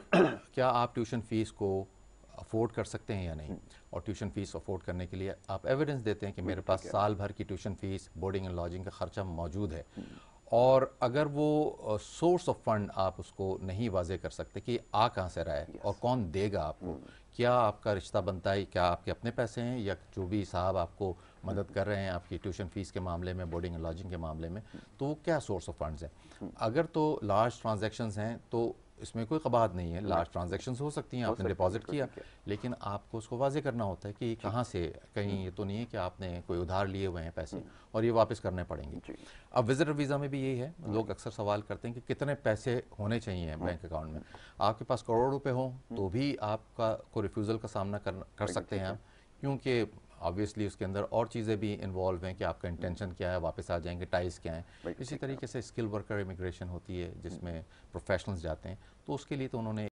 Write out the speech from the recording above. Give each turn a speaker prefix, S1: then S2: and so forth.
S1: क्या आप tuition fees को अफोर्ड कर सकते हैं या नहीं हम्म। और ट्यूशन फ़ीस अफोर्ड करने के लिए आप एविडेंस देते हैं कि मेरे पास साल भर की tuition fees boarding and lodging का ख़र्चा मौजूद है हम्म। और अगर वो सोर्स ऑफ फंड आप उसको नहीं वाजे कर सकते कि आ कहाँ से रहा है yes. और कौन देगा आपको hmm. क्या आपका रिश्ता बनता है क्या आपके अपने पैसे हैं या जो भी साहब आपको hmm. मदद कर रहे हैं आपकी ट्यूशन फीस के मामले में बोर्डिंग एंड लॉजिंग के मामले में hmm. तो वो क्या सोर्स ऑफ फंड्स हैं अगर तो लार्ज ट्रांजेक्शन हैं तो इसमें कोई कबाहत नहीं है लार्ज ट्रांजेक्शन हो सकती हैं आपने डिपॉजिट किया लेकिन आपको उसको वाजे करना होता है कि कहाँ से कहीं हम्म। ये तो नहीं है कि आपने कोई उधार लिए हुए हैं पैसे हम्म। और ये वापस करने पड़ेंगे अब विजिटर वीज़ा में भी यही है हाँ। लोग अक्सर सवाल करते हैं कि कितने पैसे होने चाहिए हाँ। बैंक अकाउंट में आपके पास करोड़ रुपये हों हम्म। तो भी आपका को रिफ्यूज़ल का सामना कर सकते हैं आप क्योंकि ऑब्वियसली उसके अंदर और चीज़ें भी इन्वॉल्व हैं कि आपका इंटेंशन हम्म। क्या है वापस आ जाएंगे टाइज क्या हैं इसी तरीके से स्किल वर्कर इमिग्रेशन होती है जिसमें प्रोफेशनल्स हम्म। जाते हैं तो उसके लिए तो उन्होंने